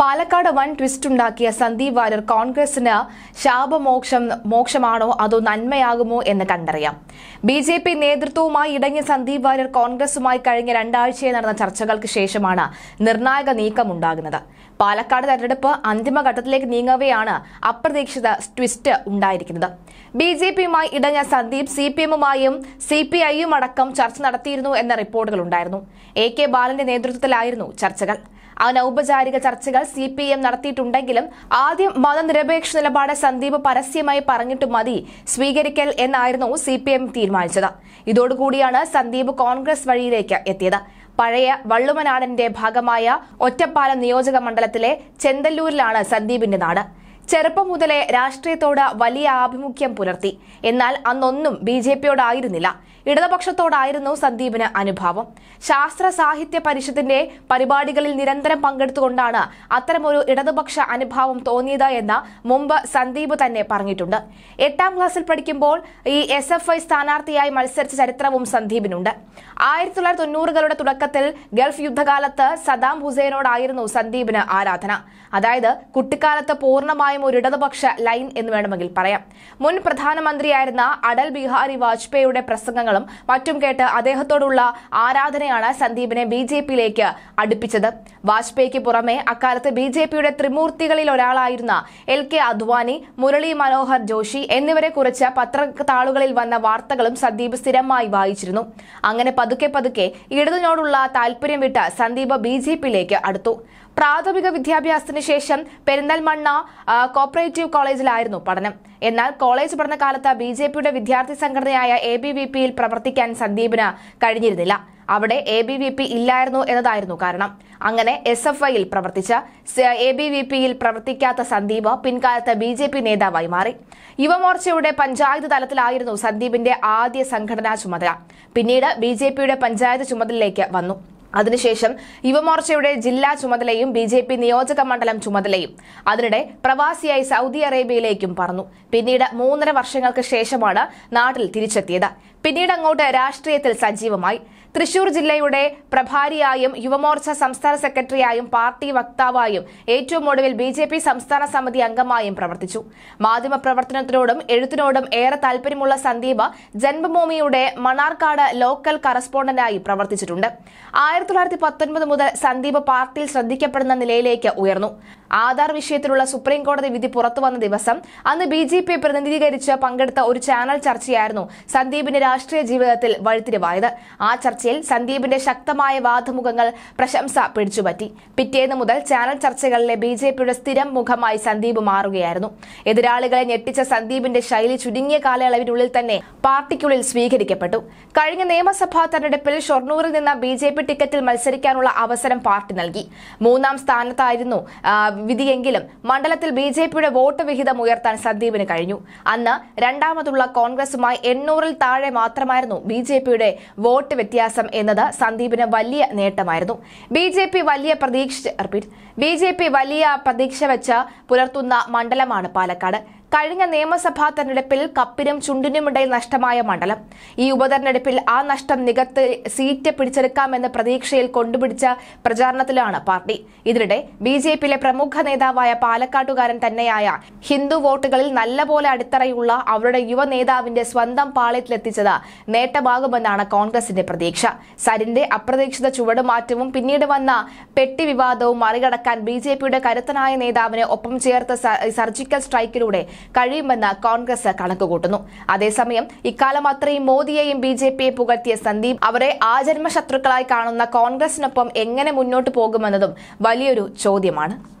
പാലക്കാട് വൻ ട്വിസ്റ്റ് ഉണ്ടാക്കിയ സന്ദീപ് വാര്യർ കോൺഗ്രസിന് ശാപമോക്ഷം മോക്ഷമാണോ അതോ നന്മയാകുമോ എന്ന് കണ്ടറിയാം ബി ജെ പി നേതൃത്വവുമായി ഇടങ്ങിയ സന്ദീപ് വാര്യർ കോൺഗ്രസുമായി കഴിഞ്ഞ രണ്ടാഴ്ചയെ നടന്ന ചർച്ചകൾക്ക് ശേഷമാണ് നിർണായക നീക്കമുണ്ടാകുന്നത് പാലക്കാട് തെരഞ്ഞെടുപ്പ് അന്തിമഘട്ടത്തിലേക്ക് നീങ്ങവെയാണ് അപ്രതീക്ഷിത ട്വിസ്റ്റ് ഉണ്ടായിരിക്കുന്നത് ബി ജെ പിയുമായി ഇടഞ്ഞ സന്ദീപ് സി പി എമ്മുമായും സി പി ഐയും അടക്കം ചർച്ച നടത്തിയിരുന്നു എന്ന റിപ്പോർട്ടുകളുണ്ടായിരുന്നു എ കെ ബാലന്റെ നേതൃത്വത്തിലായിരുന്നു ചർച്ചകൾ അനൌപചാരിക ചർച്ചകൾ സി പി എം നടത്തിയിട്ടുണ്ടെങ്കിലും ആദ്യം മതനിരപേക്ഷ നിലപാട് സന്ദീപ് പരസ്യമായി പറഞ്ഞിട്ട് മതി സ്വീകരിക്കൽ എന്നായിരുന്നു സി പി എം തീരുമാനിച്ചത് ഇതോടുകൂടിയാണ് സന്ദീപ് കോൺഗ്രസ് വഴിയിലേക്ക് എത്തിയത് പഴയ വള്ളുവനാടന്റെ ഭാഗമായ ഒറ്റപ്പാലം നിയോജക മണ്ഡലത്തിലെ ചെന്തല്ലൂരിലാണ് സന്ദീപിന്റെ നാട് ചെറുപ്പം മുതലേ രാഷ്ട്രീയത്തോട് വലിയ ആഭിമുഖ്യം പുലർത്തി എന്നാൽ അന്നൊന്നും ബി ജെ പിയോടായിരുന്നില്ല ഇടതുപക്ഷത്തോടായിരുന്നു സന്ദീപിന് അനുഭാവം ശാസ്ത്ര സാഹിത്യ പരിഷത്തിന്റെ പരിപാടികളിൽ നിരന്തരം പങ്കെടുത്തുകൊണ്ടാണ് അത്തരമൊരു ഇടതുപക്ഷ അനുഭാവം തോന്നിയത് എന്ന് മുമ്പ് സന്ദീപ് തന്നെ പറഞ്ഞിട്ടുണ്ട് എട്ടാം ക്ലാസ്സിൽ പഠിക്കുമ്പോൾ ഈ എസ് എഫ് ഐ സ്ഥാനാർത്ഥിയായി മത്സരിച്ച ചരിത്രവും സന്ദീപിനുണ്ട് ആയിരത്തി തൊള്ളായിരത്തി തൊണ്ണൂറുകളുടെ തുടക്കത്തിൽ ഗൾഫ് യുദ്ധകാലത്ത് സദാം ഹുസൈനോടായിരുന്നു സന്ദീപിന് ആരാധന അതായത് കുട്ടിക്കാലത്ത് പൂർണ്ണമായും സമയം ഒരു ഇടതുപക്ഷ ലൈൻ എന്ന് വേണമെങ്കിൽ പറയാം മുൻ പ്രധാനമന്ത്രിയായിരുന്ന അടൽ ബിഹാരി വാജ്പേയിയുടെ പ്രസംഗങ്ങളും മറ്റും കേട്ട് അദ്ദേഹത്തോടുള്ള ആരാധനയാണ് സന്ദീപിനെ ബി ജെ പിയിലേക്ക് അടുപ്പിച്ചത് വാജ്പേയിക്ക് പുറമെ അക്കാലത്ത് ബി ജെ പിയുടെ ത്രിമൂർത്തികളിൽ ഒരാളായിരുന്ന എൽ കെ അദ്വാനി മുരളി മനോഹർ ജോഷി എന്നിവരെ കുറിച്ച് പത്രത്താളുകളിൽ വന്ന വാർത്തകളും സന്ദീപ് സ്ഥിരമായി വായിച്ചിരുന്നു അങ്ങനെ പതുക്കെ പതുക്കെ ഇടതിനോടുള്ള താല്പര്യം വിട്ട് സന്ദീപ് ബി ജെ പിയിലേക്ക് അടുത്തു പ്രാഥമിക വിദ്യാഭ്യാസത്തിന് ശേഷം പെരിന്തൽമണ്ണ കോപ്പറേറ്റീവ് കോളേജിലായിരുന്നു പഠനം എന്നാൽ കോളേജ് പഠനകാലത്ത് ബി ജെ പിയുടെ വിദ്യാർത്ഥി സംഘടനയായ എ ബി വി പിയിൽ പ്രവർത്തിക്കാൻ സന്ദീപിന് കഴിഞ്ഞിരുന്നില്ല അവിടെ എ ബി വി പി ഇല്ലായിരുന്നു എന്നതായിരുന്നു കാരണം അങ്ങനെ എസ് എഫ് ഐയിൽ പ്രവർത്തിച്ച എ ബി വി പിയിൽ പ്രവർത്തിക്കാത്ത സന്ദീപ് പിൻകാലത്ത് ബി ജെ പി നേതാവായി മാറി യുവമോർച്ചയുടെ പഞ്ചായത്ത് തലത്തിലായിരുന്നു സന്ദീപിന്റെ ആദ്യ സംഘടനാ ചുമതല പിന്നീട് ബി ജെ പിയുടെ പഞ്ചായത്ത് ചുമതലയിലേക്ക് വന്നു അതിനുശേഷം യുവമോർച്ചയുടെ ജില്ലാ ചുമതലയും ബി ജെ പി നിയോജക മണ്ഡലം ചുമതലയും അതിനിടെ പ്രവാസിയായി സൗദി അറേബ്യയിലേക്കും പറഞ്ഞു പിന്നീട് മൂന്നര വർഷങ്ങൾക്ക് ശേഷമാണ് നാട്ടിൽ തിരിച്ചെത്തിയത് പിന്നീട് അങ്ങോട്ട് രാഷ്ട്രീയത്തിൽ സജീവമായി തൃശൂർ ജില്ലയുടെ പ്രഭാരിയായും യുവമോർച്ച സംസ്ഥാന സെക്രട്ടറിയായും പാർട്ടി വക്താവായും ഏറ്റവും ഒടുവിൽ ബി ജെ പി സംസ്ഥാന സമിതി അംഗമായും പ്രവർത്തിച്ചു മാധ്യമപ്രവർത്തനത്തിനോടും എഴുത്തിനോടും ഏറെ താൽപര്യമുള്ള സന്ദീപ് ജന്മഭൂമിയുടെ മണാർക്കാട് ലോക്കൽ കറസ്പോണ്ടന്റായി പ്രവർത്തിച്ചിട്ടുണ്ട് ആയിരത്തി തൊള്ളായിരത്തി പത്തൊൻപത് മുതൽ സന്ദീപ് പാർട്ടിയിൽ ശ്രദ്ധിക്കപ്പെടുന്ന നിലയിലേക്ക് ഉയർന്നു ആധാർ വിഷയത്തിലുള്ള സുപ്രീം കോടതി വിധി പുറത്തുവന്ന ദിവസം അന്ന് ബി ജെ പി പ്രതിനിധീകരിച്ച് പങ്കെടുത്ത ഒരു ചാനൽ ചർച്ചയായിരുന്നു സന്ദീപിന്റെ രാഷ്ട്രീയ ജീവിതത്തിൽ വഴിത്തിരിവായത് ആ ചർച്ച ചർച്ചയിൽ സന്ദീപിന്റെ ശക്തമായ വാദമുഖങ്ങൾ പ്രശംസ പിടിച്ചുപറ്റി പിറ്റേന്ന് മുതൽ ചാനൽ ചർച്ചകളിലെ ബി ജെ പിയുടെ സ്ഥിരം മുഖമായി സന്ദീപ് മാറുകയായിരുന്നു എതിരാളികളെ ഞെട്ടിച്ച സന്ദീപിന്റെ ശൈലി ചുരുങ്ങിയ കാലയളവിനുള്ളിൽ തന്നെ പാർട്ടിക്കുള്ളിൽ സ്വീകരിക്കപ്പെട്ടു കഴിഞ്ഞ നിയമസഭാ തെരഞ്ഞെടുപ്പിൽ ഷൊർണൂരിൽ നിന്ന് ബി ടിക്കറ്റിൽ മത്സരിക്കാനുള്ള അവസരം പാർട്ടി നൽകി മൂന്നാം സ്ഥാനത്തായിരുന്നു വിധിയെങ്കിലും മണ്ഡലത്തിൽ ബി ജെ പിയുടെ വോട്ട് വിഹിതം ഉയർത്താൻ സന്ദീപിന് കഴിഞ്ഞു അന്ന് രണ്ടാമതുള്ള കോൺഗ്രസുമായി എണ്ണൂറിൽ താഴെ മാത്രമായിരുന്നു ബി ജെ പിയുടെ വോട്ട് വ്യത്യാസം വിദ്യാഭ്യാസം എന്നത് സന്ദീപിന് വലിയ നേട്ടമായിരുന്നു ബി ജെ പി വലിയ പ്രതീക്ഷ ബി ജെ പി വലിയ പ്രതീക്ഷ വെച്ച് പുലർത്തുന്ന മണ്ഡലമാണ് പാലക്കാട് കഴിഞ്ഞ നിയമസഭാ തെരഞ്ഞെടുപ്പിൽ കപ്പിനും ചുണ്ടിനുമിടയിൽ നഷ്ടമായ മണ്ഡലം ഈ ഉപതെരഞ്ഞെടുപ്പിൽ ആ നഷ്ടം നികത്ത് സീറ്റ് പിടിച്ചെടുക്കാമെന്ന പ്രതീക്ഷയിൽ കൊണ്ടുപിടിച്ച പ്രചാരണത്തിലാണ് പാർട്ടി ഇതിനിടെ ബി ജെ പിയിലെ പ്രമുഖ നേതാവായ പാലക്കാട്ടുകാരൻ തന്നെയായ ഹിന്ദു വോട്ടുകളിൽ നല്ലപോലെ അടിത്തറയുള്ള അവരുടെ യുവ നേതാവിന്റെ സ്വന്തം പാളയത്തിലെത്തിച്ചത് നേട്ടമാകുമെന്നാണ് കോൺഗ്രസിന്റെ പ്രതീക്ഷ സരിന്റെ അപ്രതീക്ഷിത ചുവടുമാറ്റവും പിന്നീട് വന്ന പെട്ടി വിവാദവും മറികടക്കാൻ ബി ജെ പിയുടെ കരുത്തനായ നേതാവിനെ ഒപ്പം ചേർത്ത സർജിക്കൽ സ്ട്രൈക്കിലൂടെ കഴിയുമെന്ന് കോൺഗ്രസ് കണക്കുകൂട്ടുന്നു അതേസമയം ഇക്കാലം അത്രയും മോദിയെയും ബി ജെ പിയെ പുകഴ്ത്തിയ സന്ദീപ് അവരെ ആചരണ ശത്രുക്കളായി കാണുന്ന കോൺഗ്രസിനൊപ്പം എങ്ങനെ മുന്നോട്ട് പോകുമെന്നതും വലിയൊരു ചോദ്യമാണ്